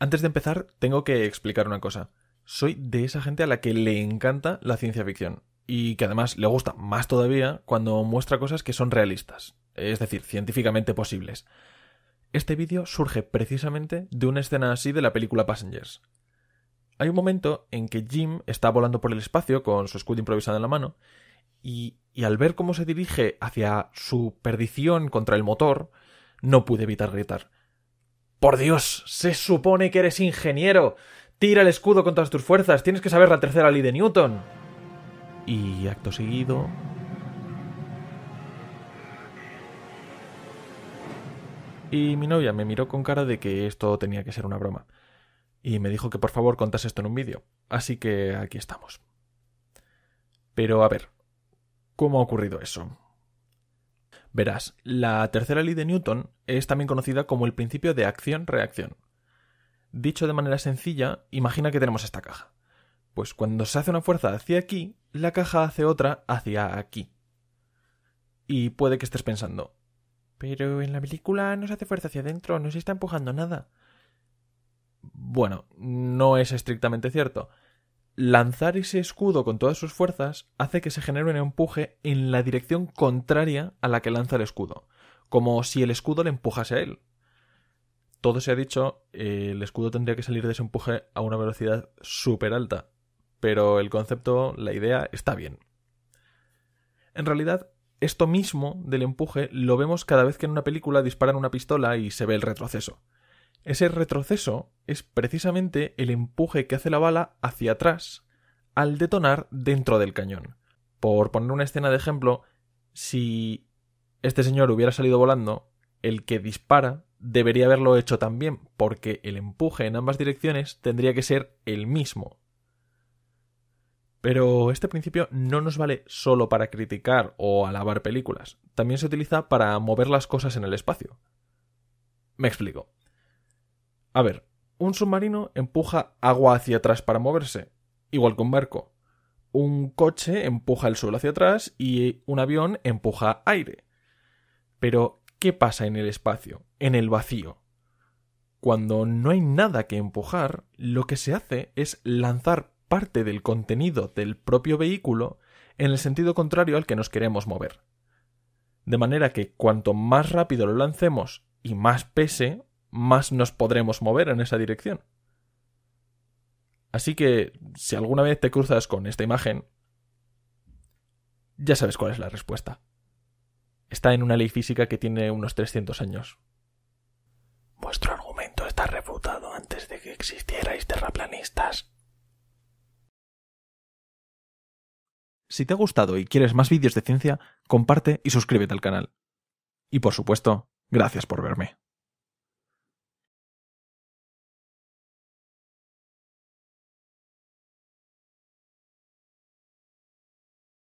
Antes de empezar, tengo que explicar una cosa. Soy de esa gente a la que le encanta la ciencia ficción y que además le gusta más todavía cuando muestra cosas que son realistas, es decir, científicamente posibles. Este vídeo surge precisamente de una escena así de la película Passengers. Hay un momento en que Jim está volando por el espacio con su escudo improvisado en la mano y, y, al ver cómo se dirige hacia su perdición contra el motor, no pude evitar gritar. Por Dios, se supone que eres ingeniero. Tira el escudo con todas tus fuerzas. Tienes que saber la tercera ley de Newton. Y acto seguido... Y mi novia me miró con cara de que esto tenía que ser una broma. Y me dijo que por favor contase esto en un vídeo. Así que aquí estamos. Pero a ver, ¿cómo ha ocurrido eso? Verás, la tercera ley de Newton es también conocida como el principio de acción-reacción. Dicho de manera sencilla, imagina que tenemos esta caja. Pues cuando se hace una fuerza hacia aquí, la caja hace otra hacia aquí. Y puede que estés pensando, pero en la película no se hace fuerza hacia adentro, no se está empujando nada. Bueno, no es estrictamente cierto lanzar ese escudo con todas sus fuerzas hace que se genere un empuje en la dirección contraria a la que lanza el escudo, como si el escudo le empujase a él. Todo se ha dicho, eh, el escudo tendría que salir de ese empuje a una velocidad súper alta, pero el concepto, la idea, está bien. En realidad, esto mismo del empuje lo vemos cada vez que en una película disparan una pistola y se ve el retroceso. Ese retroceso es precisamente el empuje que hace la bala hacia atrás al detonar dentro del cañón. Por poner una escena de ejemplo, si este señor hubiera salido volando, el que dispara debería haberlo hecho también, porque el empuje en ambas direcciones tendría que ser el mismo. Pero este principio no nos vale solo para criticar o alabar películas, también se utiliza para mover las cosas en el espacio. Me explico. A ver, un submarino empuja agua hacia atrás para moverse, igual que un barco. Un coche empuja el suelo hacia atrás y un avión empuja aire. Pero, ¿qué pasa en el espacio, en el vacío? Cuando no hay nada que empujar, lo que se hace es lanzar parte del contenido del propio vehículo en el sentido contrario al que nos queremos mover. De manera que cuanto más rápido lo lancemos y más pese, más nos podremos mover en esa dirección. Así que si alguna vez te cruzas con esta imagen, ya sabes cuál es la respuesta. Está en una ley física que tiene unos 300 años. Vuestro argumento está refutado antes de que existierais terraplanistas. Si te ha gustado y quieres más vídeos de ciencia, comparte y suscríbete al canal. Y por supuesto, gracias por verme.